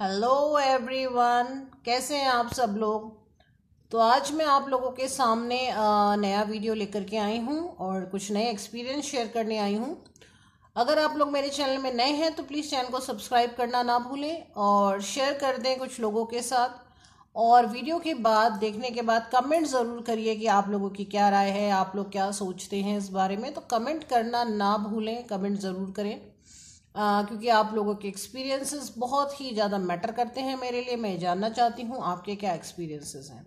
hello everyone कैसे हैं आप सब लोग तो आज मैं आप लोगों के सामने नया वीडियो लेकर के आई हूं और कुछ नए एक्सपीरियंस शेयर करने आई हूं अगर आप लोग मेरे चैनल में नए हैं तो प्लीज़ चैनल को सब्सक्राइब करना ना भूलें और शेयर कर दें कुछ लोगों के साथ और वीडियो के बाद देखने के बाद कमेंट ज़रूर करिए कि आप लोगों की क्या राय है आप लोग क्या सोचते हैं इस बारे में तो कमेंट करना ना भूलें कमेंट ज़रूर करें क्योंकि आप लोगों के एक्सपीरियंसेस बहुत ही ज़्यादा मैटर करते हैं मेरे लिए मैं जानना चाहती हूँ आपके क्या एक्सपीरियंसेस हैं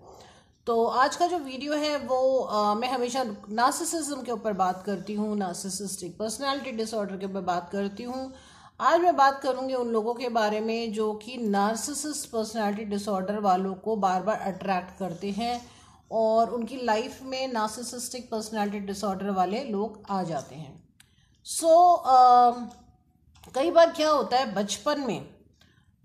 तो आज का जो वीडियो है वो आ, मैं हमेशा नासिसिज्म के ऊपर बात करती हूँ नासिसिस्टिक पर्सनालिटी डिसऑर्डर के ऊपर बात करती हूँ आज मैं बात करूँगी उन लोगों के बारे में जो कि नार्सिसिस्ट पर्सनैलिटी डिसऑर्डर वालों को बार बार अट्रैक्ट करते हैं और उनकी लाइफ में नार्सिसिस्टिक पर्सनैलिटी डिसऑर्डर वाले लोग आ जाते हैं सो so, uh, कई बार क्या होता है बचपन में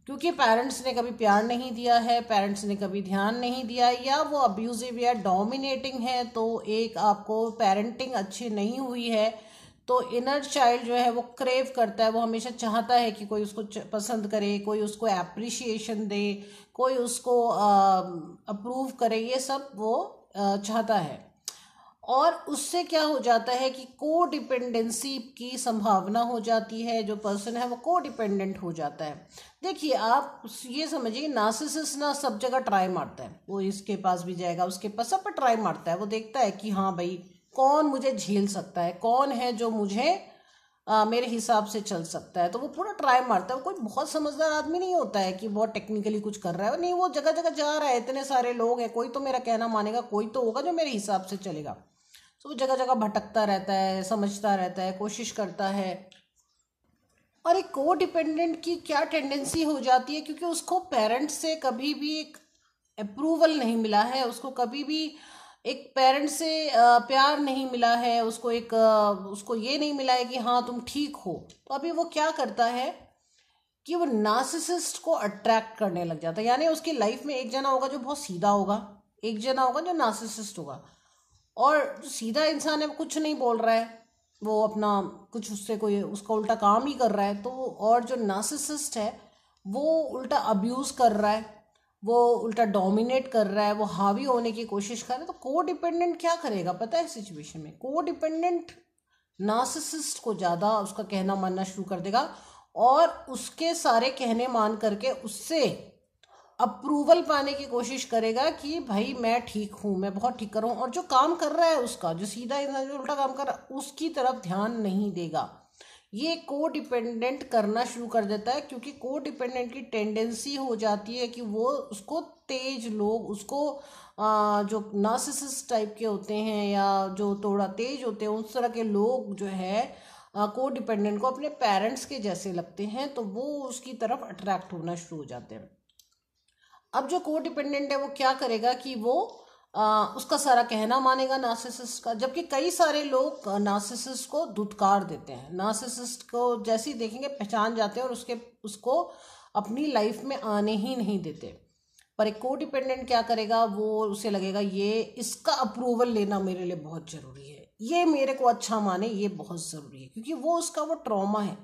क्योंकि पेरेंट्स ने कभी प्यार नहीं दिया है पेरेंट्स ने कभी ध्यान नहीं दिया या वो अब्यूजिव या डोमिनेटिंग है तो एक आपको पेरेंटिंग अच्छी नहीं हुई है तो इनर चाइल्ड जो है वो क्रेव करता है वो हमेशा चाहता है कि कोई उसको पसंद करे कोई उसको एप्रिशिएशन दे कोई उसको अप्रूव करे ये सब वो चाहता है और उससे क्या हो जाता है कि को डिपेंडेंसी की संभावना हो जाती है जो पर्सन है वो को डिपेंडेंट हो जाता है देखिए आप ये समझिए नासिसिस ना सब जगह ट्राई मारता है वो इसके पास भी जाएगा उसके पास सब पर ट्राई मारता है वो देखता है कि हाँ भाई कौन मुझे झेल सकता है कौन है जो मुझे आ, मेरे हिसाब से चल सकता है तो वो पूरा ट्राई मारता है वो कोई बहुत समझदार आदमी नहीं होता है कि बहुत टेक्निकली कुछ कर रहा है नहीं वो जगह जगह जा रहा है इतने सारे लोग हैं कोई तो मेरा कहना मानेगा कोई तो होगा जो मेरे हिसाब से चलेगा तो जगह जगह भटकता रहता है समझता रहता है कोशिश करता है और एक को डिपेंडेंट की क्या टेंडेंसी हो जाती है क्योंकि उसको पेरेंट्स से कभी भी एक अप्रूवल नहीं मिला है उसको कभी भी एक पेरेंट्स से प्यार नहीं मिला है उसको एक उसको ये नहीं मिला है कि हाँ तुम ठीक हो तो अभी वो क्या करता है कि वो नासिसिस्ट को अट्रैक्ट करने लग जाता है यानी उसकी लाइफ में एक जना होगा जो बहुत सीधा होगा एक जना होगा जो नासिसिस्ट होगा और जो सीधा इंसान है वो कुछ नहीं बोल रहा है वो अपना कुछ उससे कोई उसका उल्टा काम ही कर रहा है तो और जो नासिसिस्ट है वो उल्टा अब्यूज़ कर रहा है वो उल्टा डोमिनेट कर रहा है वो हावी होने की कोशिश कर रहा है तो को डिपेंडेंट क्या करेगा पता है सिचुएशन में को डिपेंडेंट नासिसिस्ट को ज़्यादा उसका कहना मानना शुरू कर देगा और उसके सारे कहने मान करके उससे अप्रूवल पाने की कोशिश करेगा कि भाई मैं ठीक हूँ मैं बहुत ठीक कर रहा हूँ और जो काम कर रहा है उसका जो सीधा इंसान जो उल्टा काम कर रहा है उसकी तरफ ध्यान नहीं देगा ये को डिपेंडेंट करना शुरू कर देता है क्योंकि को डिपेंडेंट की टेंडेंसी हो जाती है कि वो उसको तेज लोग उसको जो नर्सिस टाइप के होते हैं या जो थोड़ा तेज होते हैं उस तरह के लोग जो है को डिपेंडेंट को अपने पेरेंट्स के जैसे लगते हैं तो वो उसकी तरफ अट्रैक्ट होना शुरू हो जाते हैं अब जो को डिपेंडेंट है वो क्या करेगा कि वो आ, उसका सारा कहना मानेगा नार्सिसिस्ट का जबकि कई सारे लोग नार्सिसिस्ट को दुदकार देते हैं नार्सिसिस्ट को जैसे ही देखेंगे पहचान जाते हैं और उसके उसको अपनी लाइफ में आने ही नहीं देते पर एक को डिपेंडेंट क्या करेगा वो उसे लगेगा ये इसका अप्रूवल लेना मेरे लिए बहुत ज़रूरी है ये मेरे को अच्छा माने ये बहुत ज़रूरी है क्योंकि वो उसका वो ट्रॉमा है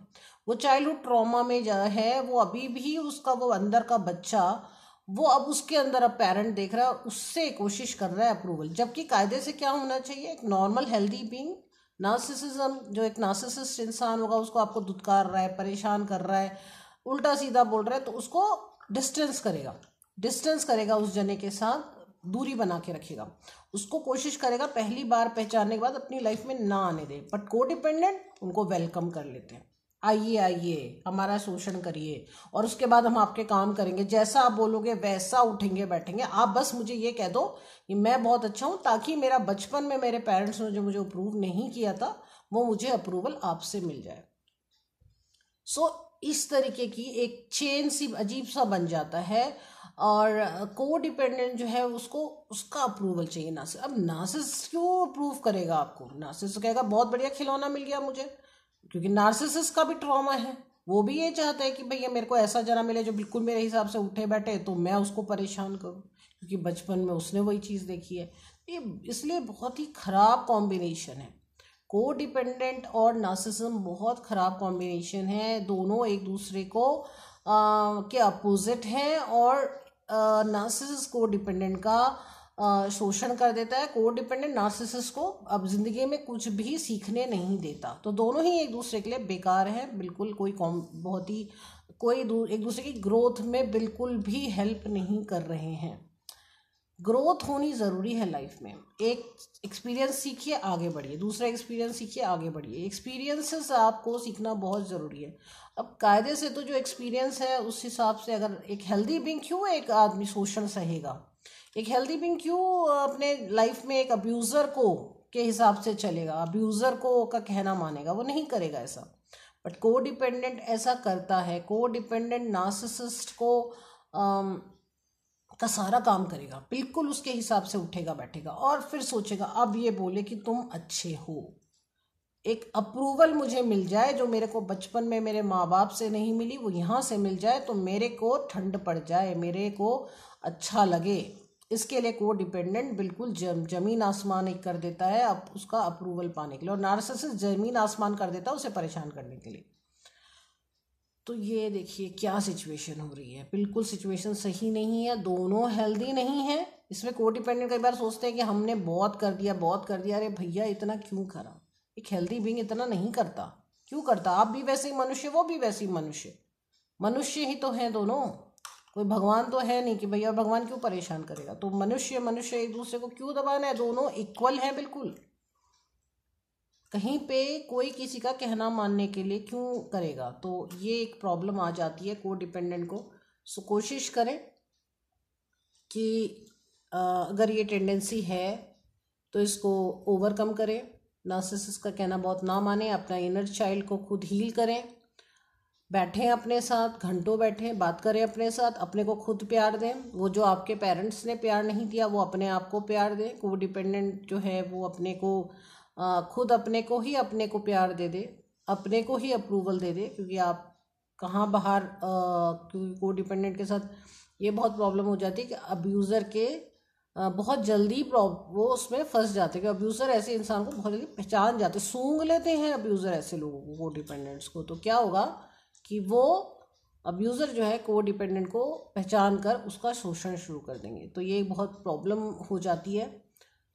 वो चाइल्डहुड ट्रॉमा में जो है वो अभी भी उसका वो अंदर का बच्चा वो अब उसके अंदर अब पेरेंट देख रहा है उससे कोशिश कर रहा है अप्रूवल जबकि कायदे से क्या होना चाहिए एक नॉर्मल हेल्दी बींग नार्सिसिज्म जो एक नार्सिसिस्ट इंसान होगा उसको आपको दुदकार रहा है परेशान कर रहा है उल्टा सीधा बोल रहा है तो उसको डिस्टेंस करेगा डिस्टेंस करेगा उस जने के साथ दूरी बना के रखेगा उसको कोशिश करेगा पहली बार पहचानने के बाद अपनी लाइफ में ना आने दे बट को डिपेंडेंट उनको वेलकम कर लेते हैं आइए आइए हमारा शोषण करिए और उसके बाद हम आपके काम करेंगे जैसा आप बोलोगे वैसा उठेंगे बैठेंगे आप बस मुझे ये कह दो कि मैं बहुत अच्छा हूँ ताकि मेरा बचपन में मेरे पेरेंट्स ने जो मुझे अप्रूव नहीं किया था वो मुझे अप्रूवल आपसे मिल जाए सो so, इस तरीके की एक चेन सी अजीब सा बन जाता है और को डिपेंडेंट जो है उसको उसका अप्रूवल चाहिए नासिस अब नासिस क्यों अप्रूव करेगा आपको नासिस तो कहेगा बहुत बढ़िया खिलौना मिल गया मुझे क्योंकि नार्सिसिस का भी ट्रॉमा है वो भी ये चाहता है कि भैया मेरे को ऐसा जना मिले जो बिल्कुल मेरे हिसाब से उठे बैठे तो मैं उसको परेशान करूँ क्योंकि बचपन में उसने वही चीज़ देखी है ये इसलिए बहुत ही ख़राब कॉम्बिनेशन है को डिपेंडेंट और नार्सिसम बहुत ख़राब कॉम्बिनेशन है दोनों एक दूसरे को आ, के अपोजिट हैं और नार्सिस को डिपेंडेंट का शोषण कर देता है को डिपेंडेंट नार्सिसिस को अब जिंदगी में कुछ भी सीखने नहीं देता तो दोनों ही एक दूसरे के लिए बेकार है बिल्कुल कोई कॉम बहुत ही कोई एक दूसरे की ग्रोथ में बिल्कुल भी हेल्प नहीं कर रहे हैं ग्रोथ होनी ज़रूरी है लाइफ में एक एक्सपीरियंस सीखिए आगे बढ़िए दूसरा एक्सपीरियंस सीखिए आगे बढ़िए एक्सपीरियंसेस आपको सीखना बहुत ज़रूरी है अब कायदे से तो जो एक्सपीरियंस है उस हिसाब से अगर एक हेल्दी बिंक क्यों एक आदमी शोषण सहेगा एक हेल्दी बींग क्यों अपने लाइफ में एक अब्यूज़र को के हिसाब से चलेगा अब्यूज़र को का कहना मानेगा वो नहीं करेगा ऐसा बट को डिपेंडेंट ऐसा करता है को डिपेंडेंट नार्सिसिस्ट को आम, का सारा काम करेगा बिल्कुल उसके हिसाब से उठेगा बैठेगा और फिर सोचेगा अब ये बोले कि तुम अच्छे हो एक अप्रूवल मुझे मिल जाए जो मेरे को बचपन में मेरे माँ बाप से नहीं मिली वो यहाँ से मिल जाए तो मेरे को ठंड पड़ जाए मेरे को अच्छा लगे इसके लिए को डिपेंडेंट बिल्कुल जम जमीन आसमान एक कर देता है अब उसका अप्रूवल पाने के लिए और नार्सिस जमीन आसमान कर देता है उसे परेशान करने के लिए तो ये देखिए क्या सिचुएशन हो रही है बिल्कुल सिचुएशन सही नहीं है दोनों हेल्दी नहीं है इसमें को डिपेंडेंट कई बार सोचते हैं कि हमने बहुत कर दिया बहुत कर दिया अरे भैया इतना क्यों करा एक हेल्दी बींग इतना नहीं करता क्यों करता आप भी वैसे ही मनुष्य वो भी वैसे ही मनुष्य मनुष्य ही तो हैं दोनों कोई भगवान तो है नहीं कि भैया भगवान क्यों परेशान करेगा तो मनुष्य मनुष्य एक दूसरे को क्यों दबाना है दोनों इक्वल हैं बिल्कुल कहीं पे कोई किसी का कहना मानने के लिए क्यों करेगा तो ये एक प्रॉब्लम आ जाती है को डिपेंडेंट को सो कोशिश करें कि अगर ये टेंडेंसी है तो इसको ओवरकम करें नर्सिस का कहना बहुत ना माने अपना इनर चाइल्ड को खुद हील करें बैठें अपने साथ घंटों बैठें बात करें अपने साथ अपने को खुद प्यार दें वो जो आपके पेरेंट्स ने प्यार नहीं दिया वो अपने आप को प्यार दें को डिपेंडेंट जो है वो अपने को आ, खुद अपने को ही अपने को प्यार दे दे अपने को ही अप्रूवल दे दे क्योंकि आप कहाँ बाहर क्योंकि को डिपेंडेंट के साथ ये बहुत प्रॉब्लम हो जाती है कि अब्यूज़र के आ, बहुत जल्दी वो उसमें फंस जाते हैं कि अब्यूज़र ऐसे इंसान को बहुत जल्दी पहचान जाते सूंघ लेते हैं अब्यूज़र ऐसे लोगों को को डिपेंडेंट्स को तो क्या होगा कि वो अब्यूज़र जो है को डिपेंडेंट को पहचान कर उसका शोषण शुरू कर देंगे तो ये बहुत प्रॉब्लम हो जाती है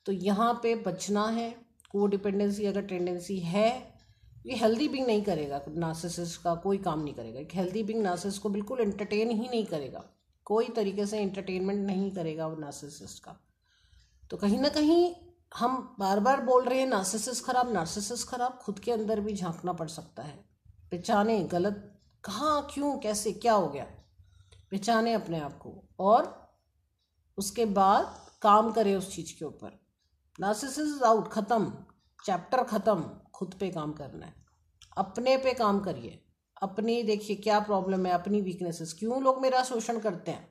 तो यहाँ पे बचना है को डिपेंडेंसी अगर टेंडेंसी है ये हेल्दी बिंग नहीं करेगा नार्सिसिस्ट का कोई काम नहीं करेगा एक हेल्दी बिंग नासिस को बिल्कुल एंटरटेन ही नहीं करेगा कोई तरीके से एंटरटेनमेंट नहीं करेगा वो नासिसिस का तो कहीं ना कहीं हम बार बार बोल रहे हैं नासिसिस खराब नार्सिसिस्ट खराब खुद के अंदर भी झांकना पड़ सकता है पहचाने गलत कहाँ क्यों कैसे क्या हो गया पहचाने अपने आप को और उसके बाद काम करें उस चीज़ के ऊपर नार्सिसिज्म आउट ख़त्म चैप्टर ख़त्म खुद पे काम करना है अपने पे काम करिए अपनी देखिए क्या प्रॉब्लम है अपनी वीकनेसेस क्यों लोग मेरा शोषण करते हैं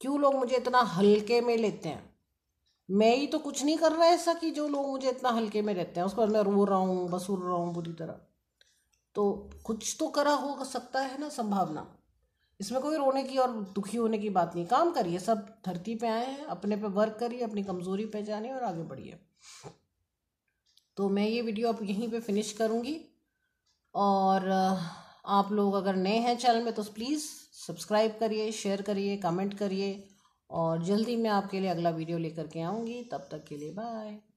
क्यों लोग मुझे इतना हल्के में लेते हैं मैं ही तो कुछ नहीं कर रहा ऐसा कि जो लोग मुझे इतना हल्के में रहते हैं उस पर मैं रो रहा हूँ बसुर रहा हूँ बुरी तरह तो कुछ तो करा हो सकता है ना संभावना इसमें कोई रोने की और दुखी होने की बात नहीं काम करिए सब धरती पे आए हैं अपने पे वर्क करिए अपनी कमज़ोरी पहचानिए और आगे बढ़िए तो मैं ये वीडियो अब यहीं पे फिनिश करूँगी और आप लोग अगर नए हैं चैनल में तो प्लीज़ सब्सक्राइब करिए शेयर करिए कमेंट करिए और जल्दी मैं आपके लिए अगला वीडियो लेकर के आऊँगी तब तक के लिए बाय